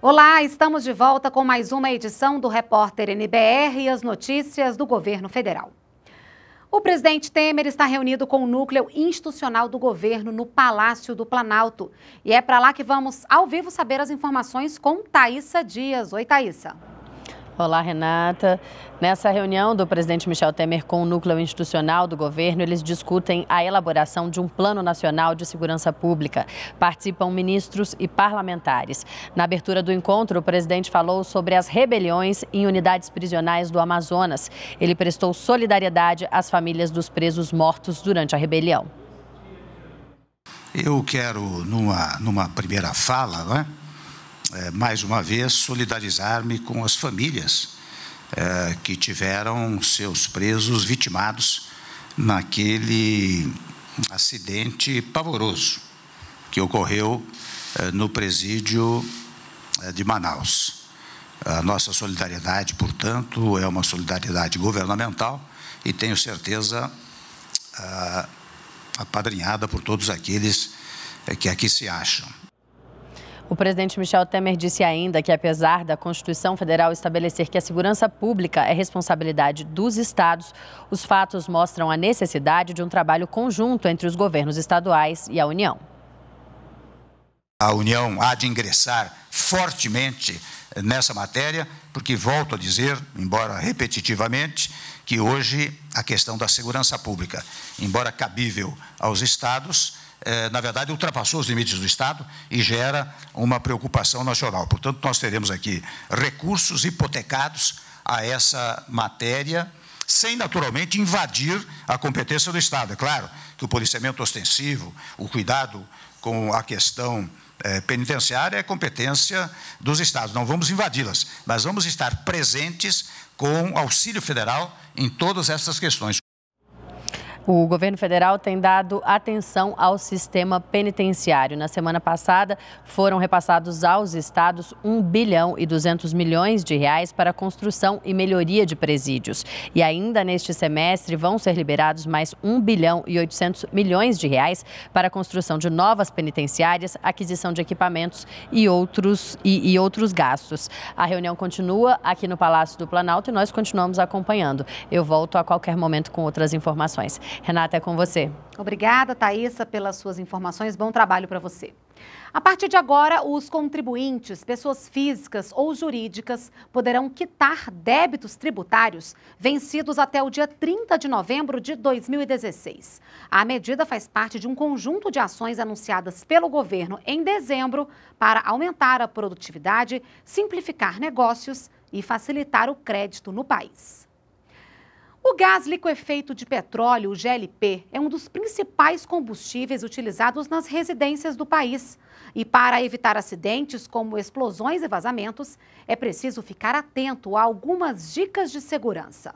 Olá, estamos de volta com mais uma edição do Repórter NBR e as notícias do governo federal. O presidente Temer está reunido com o núcleo institucional do governo no Palácio do Planalto. E é para lá que vamos ao vivo saber as informações com Thaisa Dias. Oi, Thaisa. Olá, Renata. Nessa reunião do presidente Michel Temer com o núcleo institucional do governo, eles discutem a elaboração de um Plano Nacional de Segurança Pública. Participam ministros e parlamentares. Na abertura do encontro, o presidente falou sobre as rebeliões em unidades prisionais do Amazonas. Ele prestou solidariedade às famílias dos presos mortos durante a rebelião. Eu quero, numa, numa primeira fala, né? é, mais uma vez, solidarizar-me com as famílias é, que tiveram seus presos vitimados naquele acidente pavoroso que ocorreu é, no presídio é, de Manaus. A nossa solidariedade, portanto, é uma solidariedade governamental e tenho certeza é, apadrinhada por todos aqueles que aqui se acham. O presidente Michel Temer disse ainda que, apesar da Constituição Federal estabelecer que a segurança pública é responsabilidade dos estados, os fatos mostram a necessidade de um trabalho conjunto entre os governos estaduais e a União. A União há de ingressar fortemente eh, nessa matéria, porque volto a dizer, embora repetitivamente, que hoje a questão da segurança pública, embora cabível aos estados, é, na verdade, ultrapassou os limites do Estado e gera uma preocupação nacional. Portanto, nós teremos aqui recursos hipotecados a essa matéria, sem naturalmente invadir a competência do Estado. É claro que o policiamento ostensivo, o cuidado com a questão é, penitenciária é competência dos Estados. Não vamos invadi-las, mas vamos estar presentes com auxílio federal em todas essas questões. O governo federal tem dado atenção ao sistema penitenciário. Na semana passada, foram repassados aos estados 1 bilhão e 200 milhões de reais para construção e melhoria de presídios. E ainda neste semestre vão ser liberados mais 1 bilhão e 800 milhões de reais para construção de novas penitenciárias, aquisição de equipamentos e outros e, e outros gastos. A reunião continua aqui no Palácio do Planalto e nós continuamos acompanhando. Eu volto a qualquer momento com outras informações. Renata, é com você. Obrigada, Thaisa, pelas suas informações. Bom trabalho para você. A partir de agora, os contribuintes, pessoas físicas ou jurídicas, poderão quitar débitos tributários vencidos até o dia 30 de novembro de 2016. A medida faz parte de um conjunto de ações anunciadas pelo governo em dezembro para aumentar a produtividade, simplificar negócios e facilitar o crédito no país. O gás liquefeito de petróleo, o GLP, é um dos principais combustíveis utilizados nas residências do país. E para evitar acidentes como explosões e vazamentos, é preciso ficar atento a algumas dicas de segurança.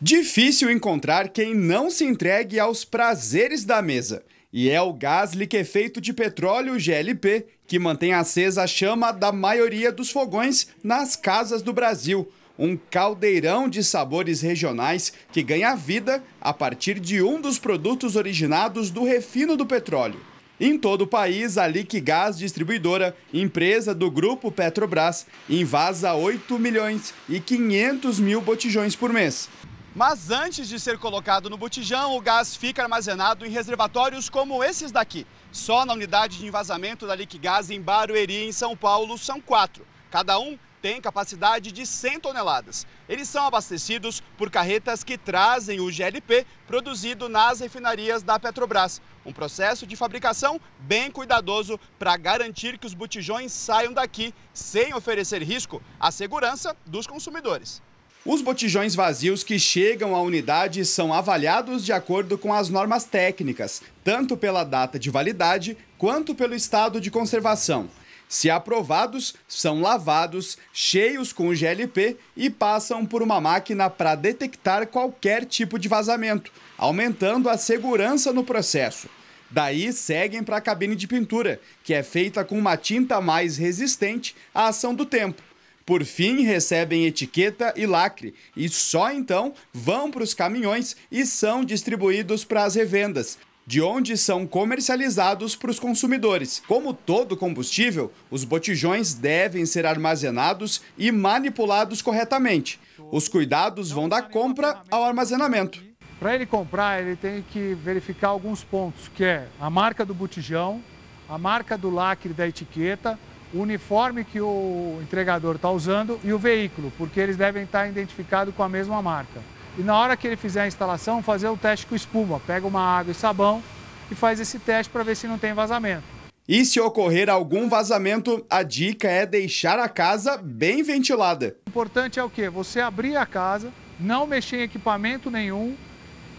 Difícil encontrar quem não se entregue aos prazeres da mesa. E é o gás liquefeito de petróleo, GLP, que mantém acesa a chama da maioria dos fogões nas casas do Brasil um caldeirão de sabores regionais que ganha vida a partir de um dos produtos originados do refino do petróleo. Em todo o país, a Liquigás Distribuidora, empresa do grupo Petrobras, invasa 8 milhões e 500 mil botijões por mês. Mas antes de ser colocado no botijão, o gás fica armazenado em reservatórios como esses daqui. Só na unidade de envasamento da Liquigás em Barueri, em São Paulo, são quatro, cada um tem capacidade de 100 toneladas. Eles são abastecidos por carretas que trazem o GLP produzido nas refinarias da Petrobras. Um processo de fabricação bem cuidadoso para garantir que os botijões saiam daqui sem oferecer risco à segurança dos consumidores. Os botijões vazios que chegam à unidade são avaliados de acordo com as normas técnicas, tanto pela data de validade quanto pelo estado de conservação. Se aprovados, são lavados, cheios com GLP e passam por uma máquina para detectar qualquer tipo de vazamento, aumentando a segurança no processo. Daí seguem para a cabine de pintura, que é feita com uma tinta mais resistente à ação do tempo. Por fim, recebem etiqueta e lacre e só então vão para os caminhões e são distribuídos para as revendas, de onde são comercializados para os consumidores. Como todo combustível, os botijões devem ser armazenados e manipulados corretamente. Os cuidados vão da compra ao armazenamento. Para ele comprar, ele tem que verificar alguns pontos, que é a marca do botijão, a marca do lacre da etiqueta, o uniforme que o entregador está usando e o veículo, porque eles devem estar tá identificados com a mesma marca e na hora que ele fizer a instalação, fazer o teste com espuma. Pega uma água e sabão e faz esse teste para ver se não tem vazamento. E se ocorrer algum vazamento, a dica é deixar a casa bem ventilada. O importante é o quê? Você abrir a casa, não mexer em equipamento nenhum,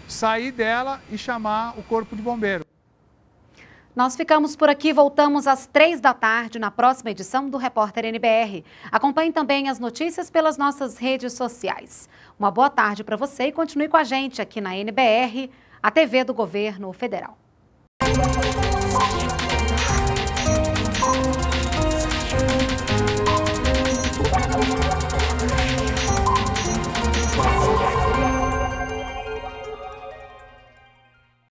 sair dela e chamar o corpo de bombeiro. Nós ficamos por aqui, voltamos às três da tarde na próxima edição do Repórter NBR. Acompanhe também as notícias pelas nossas redes sociais. Uma boa tarde para você e continue com a gente aqui na NBR, a TV do Governo Federal.